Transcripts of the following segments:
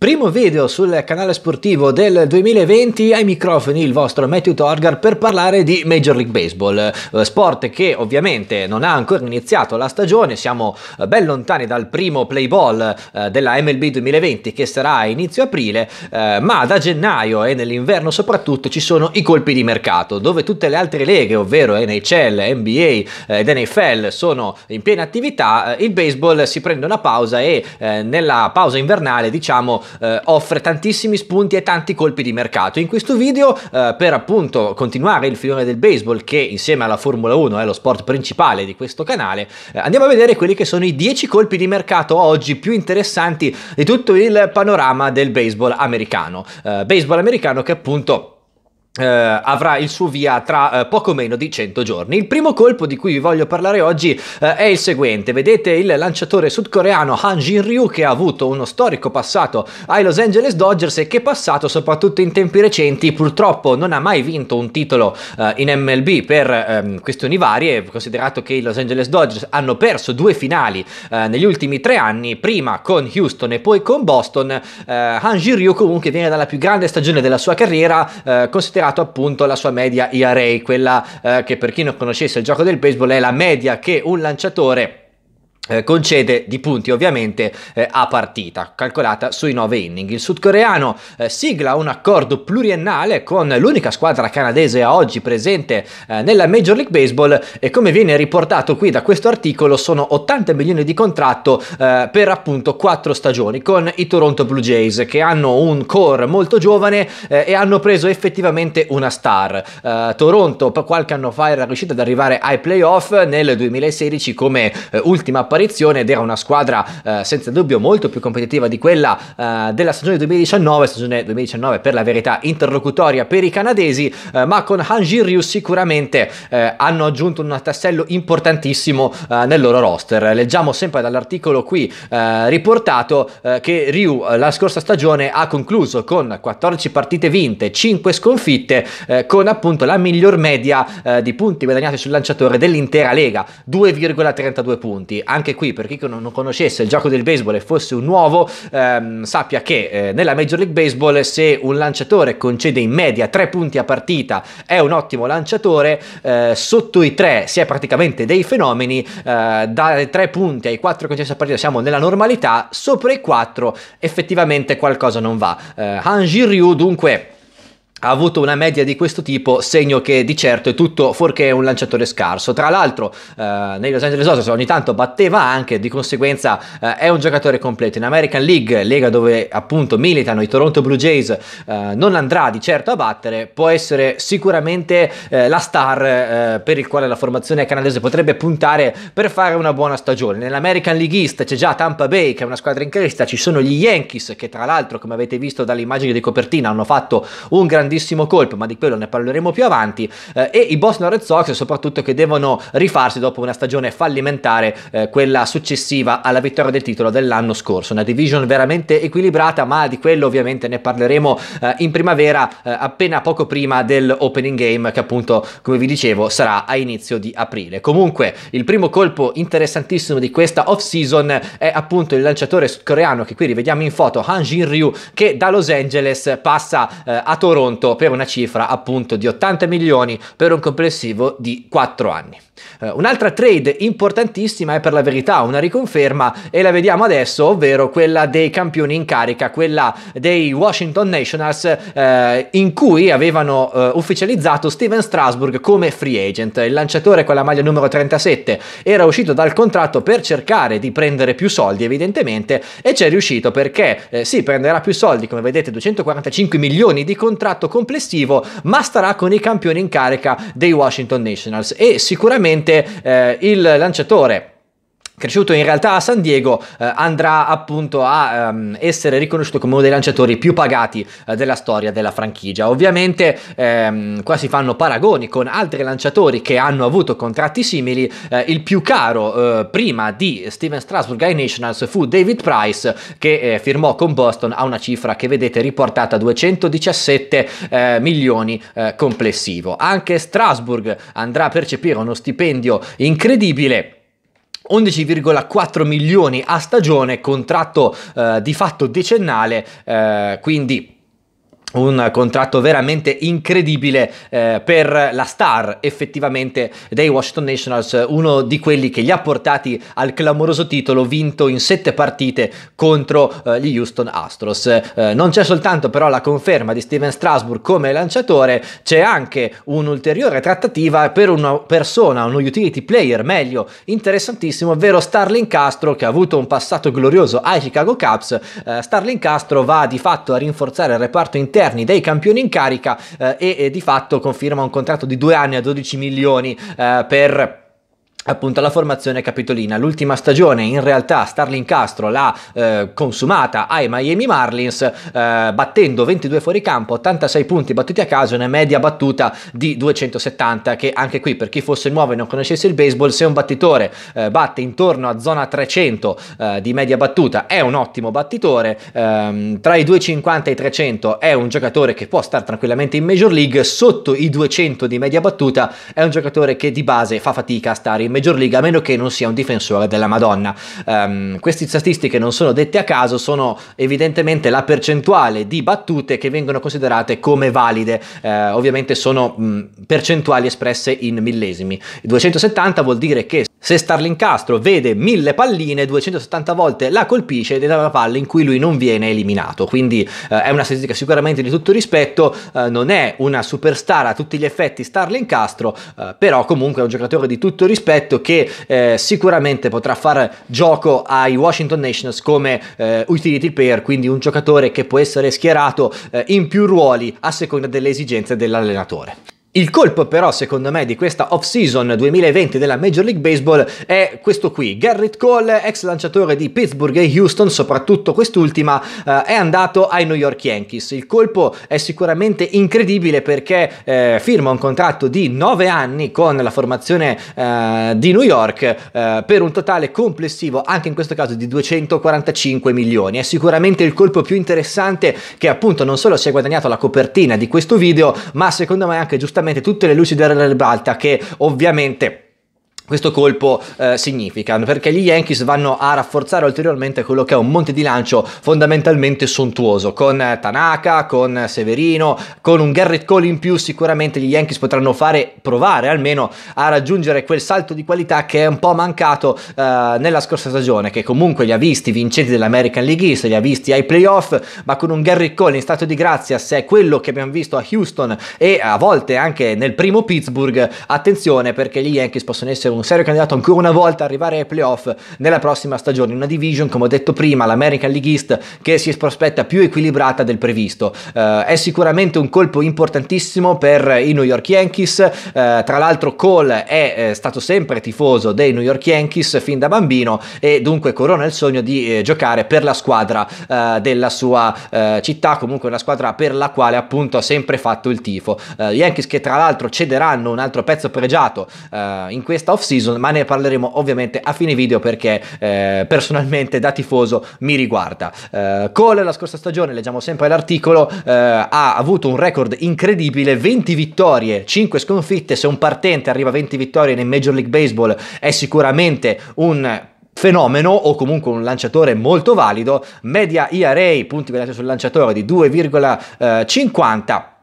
Primo video sul canale sportivo del 2020 ai microfoni il vostro Matthew Torgar per parlare di Major League Baseball, eh, sport che ovviamente non ha ancora iniziato la stagione, siamo eh, ben lontani dal primo play ball eh, della MLB 2020 che sarà a inizio aprile, ma da gennaio e nell'inverno soprattutto ci sono i colpi di mercato dove tutte le altre leghe, ovvero NHL, NBA ed NFL sono in piena attività, il baseball si prende una pausa e nella pausa invernale diciamo eh, offre tantissimi spunti e tanti colpi di mercato. In questo video, eh, per appunto continuare il filone del baseball, che insieme alla Formula 1 è lo sport principale di questo canale, eh, andiamo a vedere quelli che sono i 10 colpi di mercato oggi più interessanti di tutto il panorama del baseball americano. Eh, baseball americano che appunto Uh, avrà il suo via tra uh, poco meno di 100 giorni. Il primo colpo di cui vi voglio parlare oggi uh, è il seguente. Vedete il lanciatore sudcoreano Han Jin-ryu che ha avuto uno storico passato ai Los Angeles Dodgers e che passato soprattutto in tempi recenti purtroppo non ha mai vinto un titolo in MLB per um, questioni varie, considerato che i Los Angeles Dodgers hanno perso due finali negli ultimi tre anni, prima con Houston e poi con Boston. Han Jin-ryu comunque viene dalla più grande stagione della sua carriera, considerato verificato appunto la sua media IRA, quella eh, che per chi non conoscesse il gioco del baseball è la media che un lanciatore eh, concede di punti ovviamente eh, a partita, calcolata sui 9 inning. Il sudcoreano eh, sigla un accordo pluriennale con l'unica squadra canadese a oggi presente eh, nella Major League Baseball e come viene riportato qui da questo articolo sono 80 milioni di contratto eh, per appunto 4 stagioni con i Toronto Blue Jays che hanno un core molto giovane e hanno preso effettivamente una star. Toronto qualche anno fa era riuscita ad arrivare ai playoff nel 2016 come ultima partita apparizione ed era una squadra eh, senza dubbio molto più competitiva di quella eh, della stagione 2019, stagione 2019 per la verità interlocutoria per i canadesi, eh, ma con Hanji Ryu sicuramente eh, hanno aggiunto un tassello importantissimo eh, nel loro roster. Leggiamo sempre dall'articolo qui eh, riportato che Ryu la scorsa stagione ha concluso con 14 partite vinte, 5 sconfitte, con appunto la miglior media di punti guadagnati sul lanciatore dell'intera lega, 2,32 punti. Anche anche qui, per chi non conoscesse il gioco del baseball e fosse un nuovo, ehm, sappia che eh, nella Major League Baseball se un lanciatore concede in media 3 punti a partita è un ottimo lanciatore, eh, sotto i 3 si è praticamente dei fenomeni, eh, dai 3 punti ai 4 concessi a partita siamo nella normalità, sopra i 4 effettivamente qualcosa non va. Eh, Han Jiryu dunque ha avuto una media di questo tipo, segno che di certo è tutto fuorché un lanciatore scarso. Tra l'altro, eh, nei Los Angeles Dodgers ogni tanto batteva anche, di conseguenza eh, è un giocatore completo. In American League, lega dove appunto militano i Toronto Blue Jays, eh, non andrà di certo a battere, può essere sicuramente eh, la star eh, per il quale la formazione canadese potrebbe puntare per fare una buona stagione. Nell'American League East c'è già Tampa Bay, che è una squadra in crescita, ci sono gli Yankees, che tra l'altro, come avete visto dalle immagini di copertina, hanno fatto un grande grandissimo colpo, ma di quello ne parleremo più avanti, eh, e i Boston Red Sox soprattutto che devono rifarsi dopo una stagione fallimentare, eh, quella successiva alla vittoria del titolo dell'anno scorso, una division veramente equilibrata, ma di quello ovviamente ne parleremo eh, in primavera, eh, appena poco prima dell'opening game che appunto, come vi dicevo, sarà a inizio di aprile. Comunque, il primo colpo interessantissimo di questa off-season è appunto il lanciatore coreano che qui rivediamo in foto, Han Jin Ryu, che da Los Angeles passa eh, a Toronto conto per una cifra appunto di 80 milioni per un complessivo di 4 anni. Uh, un'altra trade importantissima è per la verità una riconferma e la vediamo adesso, ovvero quella dei campioni in carica, quella dei Washington Nationals uh, in cui avevano uh, ufficializzato Steven Strasburg come free agent. Il lanciatore con la maglia numero 37 era uscito dal contratto per cercare di prendere più soldi evidentemente e ci è riuscito perché eh, si sì, prenderà più soldi, come vedete 245 milioni di contratto complessivo, ma starà con i campioni in carica dei Washington Nationals e sicuramente eh, il lanciatore cresciuto in realtà a San Diego, eh, andrà appunto a ehm, essere riconosciuto come uno dei lanciatori più pagati eh, della storia della franchigia. Ovviamente ehm, qua si fanno paragoni con altri lanciatori che hanno avuto contratti simili. Eh, il più caro eh, prima di Steven Strasburg ai Nationals fu David Price che eh, firmò con Boston a una cifra che vedete riportata a 217 eh, milioni complessivo. Anche Strasburg andrà a percepire uno stipendio incredibile 11,4 milioni a stagione, contratto eh, di fatto decennale, eh, quindi un contratto veramente incredibile eh, per la star effettivamente dei Washington Nationals, uno di quelli che li ha portati al clamoroso titolo vinto in sette partite contro eh, gli Houston Astros. Eh, non c'è soltanto però la conferma di Steven Strasburg come lanciatore, c'è anche un'ulteriore trattativa per una persona, uno utility player meglio interessantissimo, ovvero Starling Castro che ha avuto un passato glorioso ai Chicago Cubs. Eh, Starling Castro va di fatto a rinforzare il reparto interno interni dei campioni in carica eh, e, e, di fatto conferma un contratto di due anni a 12 milioni eh, per appunto alla formazione capitolina. L'ultima stagione in realtà Starling Castro l'ha eh, consumata ai Miami Marlins eh, battendo 22 fuori campo, 86 punti battuti a caso, una media battuta di 270 che anche qui per chi fosse nuovo e non conoscesse il baseball se un battitore eh, batte intorno a zona 300 eh, di media battuta è un ottimo battitore, ehm, tra i 250 e i 300 è un giocatore che può stare tranquillamente in Major League, sotto i 200 di media battuta è un giocatore che di base fa fatica a stare in Major Major League a meno che non sia un difensore della Madonna. Um, queste statistiche non sono dette a caso, sono evidentemente la percentuale di battute che vengono considerate come valide. Uh, ovviamente sono mh, mm, percentuali espresse in millesimi. 270 vuol dire che se Starlin Castro vede mille palline, 270 volte la colpisce ed è una palla in cui lui non viene eliminato. Quindi eh, è una statistica sicuramente di tutto rispetto, eh, non è una superstar a tutti gli effetti Starlin Castro, eh, però comunque è un giocatore di tutto rispetto prospetto che eh, sicuramente potrà far gioco ai Washington Nationals come eh, utility player, quindi un giocatore che può essere schierato eh, in più ruoli a seconda delle esigenze dell'allenatore. Il colpo però secondo me di questa off-season 2020 della Major League Baseball è questo qui. Garrett Cole, ex lanciatore di Pittsburgh e Houston, soprattutto quest'ultima, eh, è andato ai New York Yankees. Il colpo è sicuramente incredibile perché eh, firma un contratto di 9 anni con la formazione eh, di New York eh, per un totale complessivo, anche in questo caso, di 245 milioni. È sicuramente il colpo più interessante che appunto non solo si è guadagnato la copertina di questo video, ma secondo me anche giustamente giustamente tutte le luci della Balta che ovviamente questo colpo eh, significa perché gli Yankees vanno a rafforzare ulteriormente quello che è un monte di lancio fondamentalmente sontuoso con eh, Tanaka, con Severino, con un Garrett Cole in più sicuramente gli Yankees potranno fare provare almeno a raggiungere quel salto di qualità che è un po' mancato eh, nella scorsa stagione che comunque li ha visti vincenti dell'American League East, li ha visti ai playoff, ma con un Garrett Cole in stato di grazia se è quello che abbiamo visto a Houston e a volte anche nel primo Pittsburgh, attenzione perché gli Yankees possono essere un un serio candidato ancora una volta a arrivare ai playoff nella prossima stagione. Una division, come ho detto prima, l'American League East che si prospetta più equilibrata del previsto. Uh, è sicuramente un colpo importantissimo per i New York Yankees. Uh, tra l'altro, Cole è eh, stato sempre tifoso dei New York Yankees fin da bambino e dunque corona il sogno di eh, giocare per la squadra eh, della sua eh, città, comunque una squadra per la quale appunto ha sempre fatto il tifo. Yankees che tra l'altro cederanno un altro pezzo pregiato in questa off season, ma ne parleremo ovviamente a fine video perché eh, personalmente da tifoso mi riguarda. Eh, Cole la scorsa stagione, leggiamo sempre l'articolo, eh, ha avuto un record incredibile, 20 vittorie, 5 sconfitte, se un partente arriva a 20 vittorie nel Major League Baseball è sicuramente un fenomeno o comunque un lanciatore molto valido, media IRA, punti guadagnati sul lanciatore di 2,50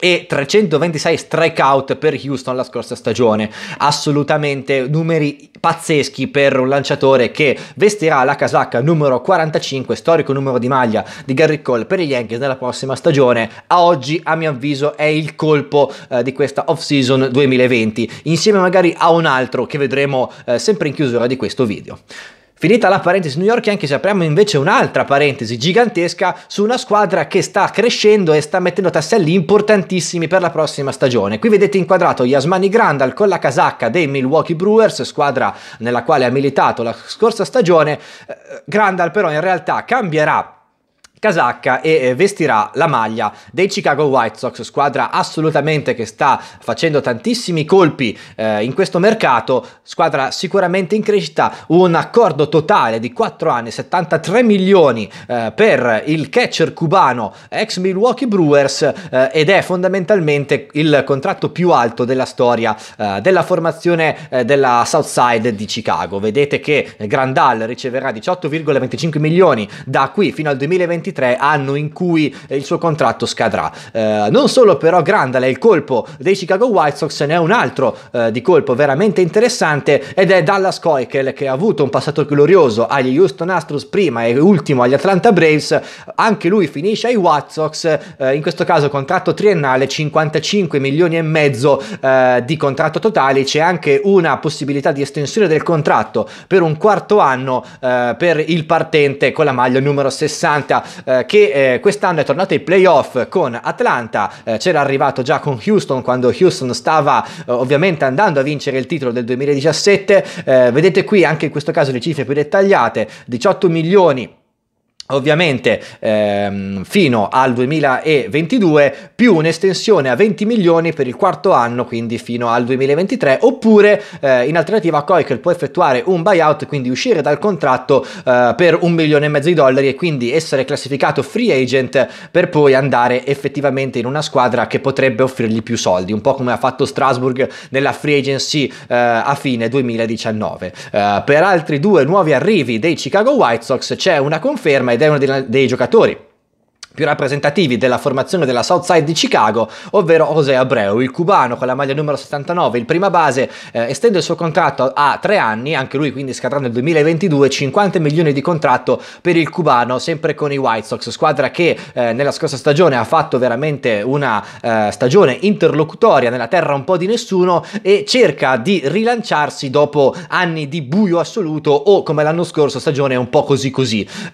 e 326 strikeout per Houston la scorsa stagione. Assolutamente numeri pazzeschi per un lanciatore che vestirà la casacca numero 45, storico numero di maglia di Gary Cole per gli Yankees nella prossima stagione. A oggi, a mio avviso, è il colpo eh, di questa off-season 2020, insieme magari a un altro che vedremo eh, sempre in chiusura di questo video. Finita la parentesi New York, anche se apriamo invece un'altra parentesi gigantesca su una squadra che sta crescendo e sta mettendo tasselli importantissimi per la prossima stagione. Qui vedete inquadrato Yasmani Grandal con la casacca dei Milwaukee Brewers, squadra nella quale ha militato la scorsa stagione. Eh, Grandal però in realtà cambierà casacca e eh, vestirà la maglia dei Chicago White Sox, squadra assolutamente che sta facendo tantissimi colpi eh, in questo mercato, squadra sicuramente in crescita, un accordo totale di 4 anni, 73 milioni eh, per il catcher cubano ex Milwaukee Brewers eh, ed è fondamentalmente il contratto più alto della storia eh, della formazione eh, della South Side di Chicago. Vedete che Grandal riceverà 18,25 milioni da qui fino al 2023 2023, anno in cui eh, il suo contratto scadrà. Eh, non solo però Grandala il colpo dei Chicago White Sox, ne è un altro eh, di colpo veramente interessante ed è Dallas Koikel che ha avuto un passato glorioso agli Houston Astros prima e ultimo agli Atlanta Braves, anche lui finisce ai White Sox, eh, in questo caso contratto triennale 55 milioni e mezzo eh, di contratto totale, c'è anche una possibilità di estensione del contratto per un quarto anno eh, per il partente con la maglia numero 60 eh, che eh, quest'anno è tornato ai playoff con Atlanta, eh, c'era arrivato già con Houston quando Houston stava eh, ovviamente andando a vincere il titolo del 2017, vedete qui anche in questo caso le cifre più dettagliate, 18 milioni ovviamente ehm, fino al 2022 più un'estensione a 20 milioni per il quarto anno quindi fino al 2023 oppure eh, in alternativa Coikel può effettuare un buyout quindi uscire dal contratto eh, per un milione e mezzo di dollari e quindi essere classificato free agent per poi andare effettivamente in una squadra che potrebbe offrirgli più soldi un po' come ha fatto Strasbourg nella free agency eh, a fine 2019 eh, per altri due nuovi arrivi dei Chicago White Sox c'è una conferma ed ed è uno dei, dei giocatori più rappresentativi della formazione della South Side di Chicago, ovvero José Abreu, il cubano con la maglia numero 79, il prima base, eh, estende il suo contratto a tre anni, anche lui quindi scadrà nel 2022, 50 milioni di contratto per il cubano, sempre con i White Sox, squadra che eh, nella scorsa stagione ha fatto veramente una eh, stagione interlocutoria nella terra un po' di nessuno e cerca di rilanciarsi dopo anni di buio assoluto o come l'anno scorso stagione un po' così così. Eh,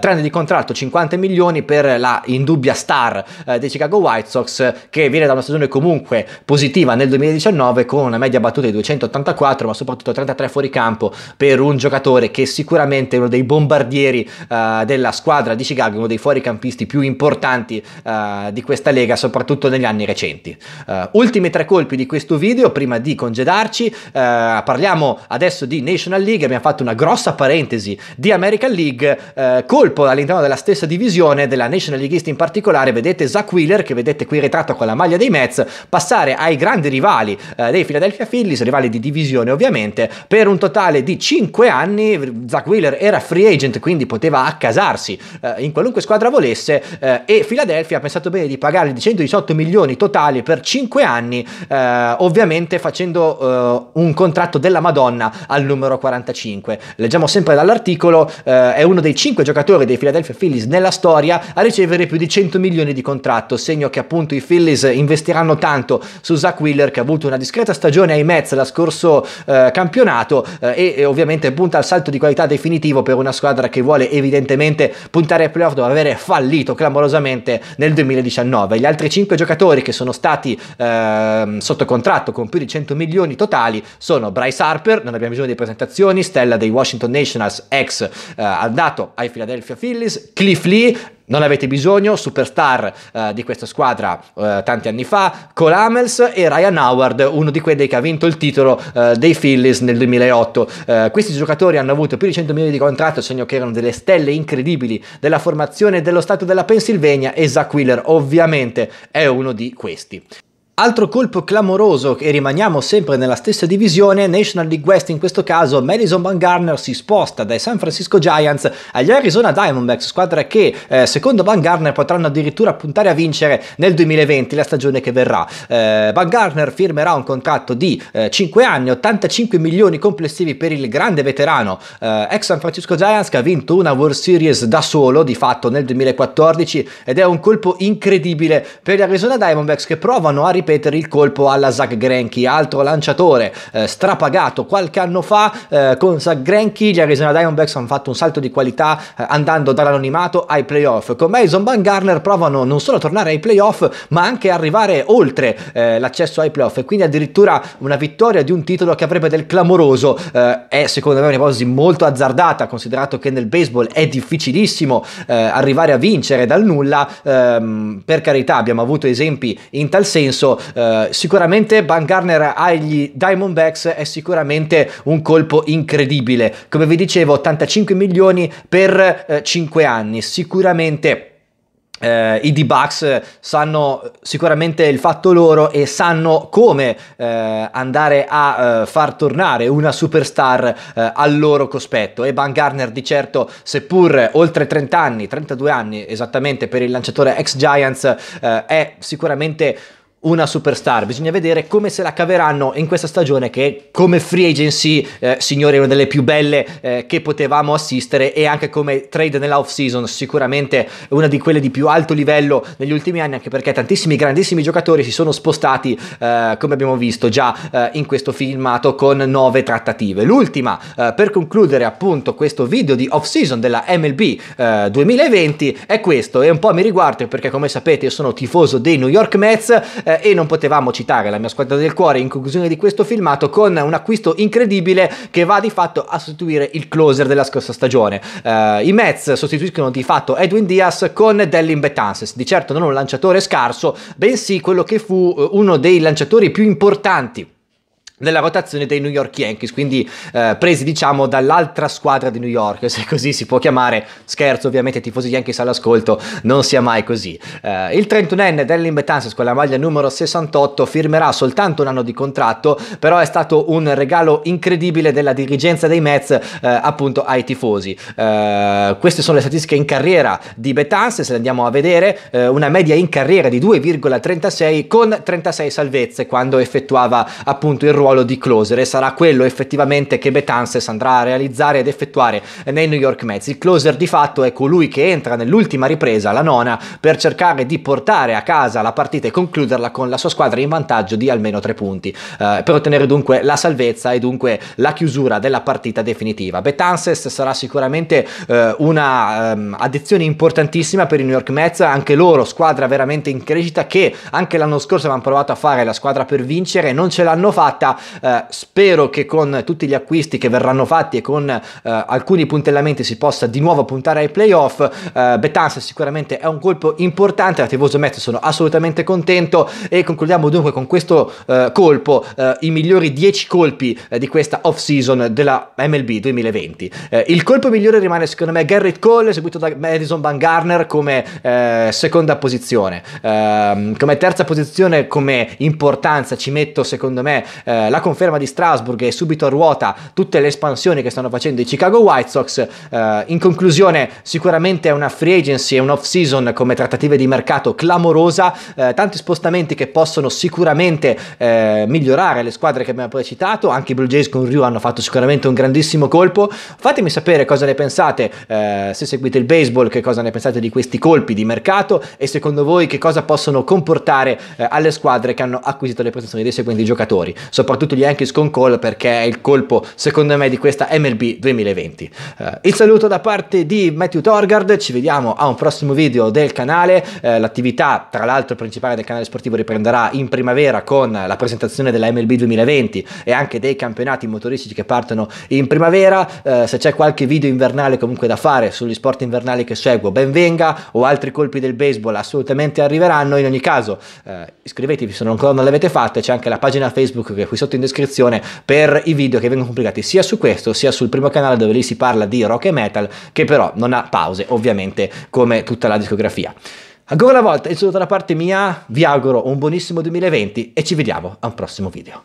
tre anni di contratto, 50 milioni per la indubbia star eh, dei Chicago White Sox, che viene da una stagione comunque positiva nel 2019 con una media battuta di 284, ma soprattutto 33 fuori campo per un giocatore che sicuramente è uno dei bombardieri eh, della squadra di Chicago, uno dei fuoricampisti più importanti eh, di questa lega, soprattutto negli anni recenti. Eh, ultimi tre colpi di questo video prima di congedarci, eh, parliamo adesso di National League, abbiamo fatto una grossa parentesi di American League, eh, colpo all'interno della stessa divisione della National nazionallighisti in particolare, vedete Zach Wheeler, che vedete qui ritratto con la maglia dei Mets, passare ai grandi rivali eh, dei Philadelphia Phillies, rivali di divisione ovviamente, per un totale di 5 anni. Zach Wheeler era free agent, quindi poteva accasarsi eh, in qualunque squadra volesse eh, e Philadelphia ha pensato bene di pagargli 118 milioni totali per 5 anni, eh, ovviamente facendo eh, un contratto della Madonna al numero 45. Leggiamo sempre dall'articolo, eh, è uno dei 5 giocatori dei Philadelphia Phillies nella storia a ricevere ricevere più di 100 milioni di contratto, segno che appunto i Phillies investiranno tanto su Zach Wheeler che ha avuto una discreta stagione ai Mets la scorso eh, campionato eh, e, ovviamente punta al salto di qualità definitivo per una squadra che vuole evidentemente puntare ai playoff dopo aver fallito clamorosamente nel 2019. Gli altri 5 giocatori che sono stati eh, sotto contratto con più di 100 milioni totali sono Bryce Harper, non abbiamo bisogno di presentazioni, stella dei Washington Nationals ex eh, andato ai Philadelphia Phillies, Cliff Lee, non avete bisogno, superstar eh, di questa squadra eh, tanti anni fa, Cole Hamels e Ryan Howard, uno di quelli che ha vinto il titolo eh, dei Phillies nel 2008. Eh, questi giocatori hanno avuto più di 100 milioni di contratto, segno che erano delle stelle incredibili della formazione dello Stato della Pennsylvania e Zach Wheeler ovviamente è uno di questi. Altro colpo clamoroso e rimaniamo sempre nella stessa divisione, National League West in questo caso, Madison Van Garner si sposta dai San Francisco Giants agli Arizona Diamondbacks, squadra che eh, secondo Van Garner potranno addirittura puntare a vincere nel 2020, la stagione che verrà. Eh, Van Garner firmerà un contratto di eh, 5 anni, 85 milioni complessivi per il grande veterano eh, ex San Francisco Giants che ha vinto una World Series da solo di fatto nel 2014 ed è un colpo incredibile per gli Arizona Diamondbacks che provano a riprendere ripetere il colpo alla Zach Grenky, altro lanciatore eh, strapagato qualche anno fa eh, con Zach Grenky, gli Arizona Diamondbacks hanno fatto un salto di qualità eh, andando dall'anonimato ai playoff. Con Mason Van Garner provano non solo a tornare ai playoff, ma anche arrivare oltre eh, l'accesso ai playoff e quindi addirittura una vittoria di un titolo che avrebbe del clamoroso eh, è secondo me un'ipotesi molto azzardata, considerato che nel baseball è difficilissimo eh, arrivare a vincere dal nulla. Ehm, per carità, abbiamo avuto esempi in tal senso, eh, sicuramente Van Garner agli Diamondbacks è sicuramente un colpo incredibile. Come vi dicevo, 85 milioni per eh, 5 anni, sicuramente eh, I D-Bucks sanno sicuramente il fatto loro e sanno come eh, andare a eh, far tornare una superstar eh, al loro cospetto e Van Garner di certo seppur oltre 30 anni, 32 anni esattamente per il lanciatore ex Giants eh, è sicuramente una superstar, bisogna vedere come se la caveranno in questa stagione che come free agency, eh, signori, è una delle più belle eh, che potevamo assistere e anche come trade nell'off season sicuramente una di quelle di più alto livello negli ultimi anni, anche perché tantissimi grandissimi giocatori si sono spostati, eh, come abbiamo visto già eh, in questo filmato, con nove trattative. L'ultima, eh, per concludere appunto questo video di off season della MLB 2020, eh, è questo e un po' mi riguarda perché come sapete io sono tifoso dei New York Mets, eh, e non potevamo citare la mia squadra del cuore in conclusione di questo filmato con un acquisto incredibile che va di fatto a sostituire il closer della scorsa stagione. Eh, I Mets sostituiscono di fatto Edwin Diaz con Dellin Betances, di certo non un lanciatore scarso, bensì quello che fu eh, uno dei lanciatori più importanti nella rotazione dei New York Yankees, quindi eh, presi diciamo dall'altra squadra di New York, se così si può chiamare, scherzo ovviamente, tifosi Yankees all'ascolto, non sia mai così. Eh, il 31enne Dellin Betances con la maglia numero 68 firmerà soltanto un anno di contratto, però è stato un regalo incredibile della dirigenza dei Mets eh, appunto ai tifosi. Eh, queste sono le statistiche in carriera di Betances, se le andiamo a vedere, eh, una media in carriera di 2,36 con 36 salvezze quando effettuava appunto il ruolo ruolo di closer e sarà quello effettivamente che Betances andrà a realizzare ed effettuare nei New York Mets. Il closer di fatto è colui che entra nell'ultima ripresa, la nona, per cercare di portare a casa la partita e concluderla con la sua squadra in vantaggio di almeno tre punti, eh, per ottenere dunque la salvezza e dunque la chiusura della partita definitiva. Betances sarà sicuramente eh, una um, addizione importantissima per i New York Mets, anche loro squadra veramente in crescita che anche l'anno scorso avevano provato a fare la squadra per vincere, non ce l'hanno fatta eh, spero che con tutti gli acquisti che verranno fatti e con eh, alcuni puntellamenti si possa di nuovo puntare ai playoff. Eh, Betances sicuramente è un colpo importante, la Tivoso Metz sono assolutamente contento e concludiamo dunque con questo eh, colpo eh, i migliori 10 colpi eh, di questa off-season della MLB 2020. Eh, il colpo migliore rimane secondo me Garrett Cole, seguito da Madison Van Garner come seconda posizione. Ehm, come terza posizione come importanza ci metto secondo me eh, la conferma di Strasburg e subito a ruota tutte le espansioni che stanno facendo i Chicago White Sox. Eh, in conclusione, sicuramente è una free agency e un off season come trattative di mercato clamorosa, eh, tanti spostamenti che possono sicuramente eh, migliorare le squadre che abbiamo poi citato, anche i Blue Jays con Ryu hanno fatto sicuramente un grandissimo colpo. Fatemi sapere cosa ne pensate, eh, se seguite il baseball, che cosa ne pensate di questi colpi di mercato e secondo voi che cosa possono comportare alle squadre che hanno acquisito le prestazioni dei seguenti giocatori, soprattutto soprattutto gli Yankees con Cole perché è il colpo secondo me di questa MLB 2020. Eh, il saluto da parte di Matthew Torgard, ci vediamo a un prossimo video del canale, eh, l'attività tra l'altro principale del canale sportivo riprenderà in primavera con la presentazione della MLB 2020 e anche dei campionati motoristici che partono in primavera, eh, se c'è qualche video invernale comunque da fare sugli sport invernali che seguo, ben venga o altri colpi del baseball assolutamente arriveranno, in ogni caso eh, iscrivetevi se ancora non l'avete fatto, c'è anche la pagina Facebook che qui sotto sotto in descrizione per i video che vengono pubblicati sia su questo sia sul primo canale dove lì si parla di rock e metal che però non ha pause ovviamente come tutta la discografia. Ancora una volta è tutto da parte mia, vi auguro un buonissimo 2020 e ci vediamo a un prossimo video.